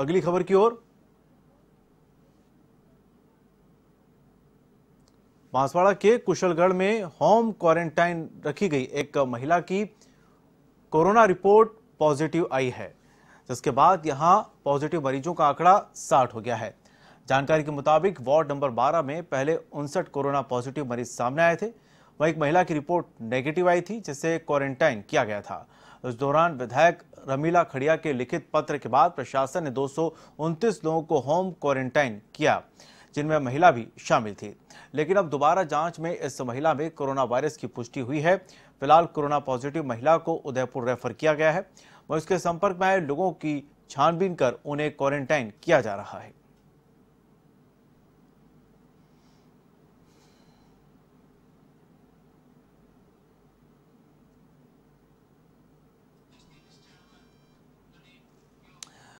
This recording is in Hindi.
अगली खबर की ओर बांसवाड़ा के कुशलगढ़ में होम क्वारंटाइन रखी गई एक महिला की कोरोना रिपोर्ट पॉजिटिव आई है जिसके बाद यहां पॉजिटिव मरीजों का आंकड़ा साठ हो गया है जानकारी के मुताबिक वार्ड नंबर 12 में पहले उनसठ कोरोना पॉजिटिव मरीज सामने आए थे वहीं एक महिला की रिपोर्ट नेगेटिव आई थी जिसे क्वारंटाइन किया गया था उस दौरान विधायक रमीला खड़िया के लिखित पत्र के बाद प्रशासन ने दो लोगों को होम क्वारंटाइन किया जिनमें महिला भी शामिल थी लेकिन अब दोबारा जांच में इस महिला में कोरोना वायरस की पुष्टि हुई है फिलहाल कोरोना पॉजिटिव महिला को उदयपुर रेफर किया गया है वह उसके संपर्क में आए लोगों की छानबीन कर उन्हें क्वारंटाइन किया जा रहा है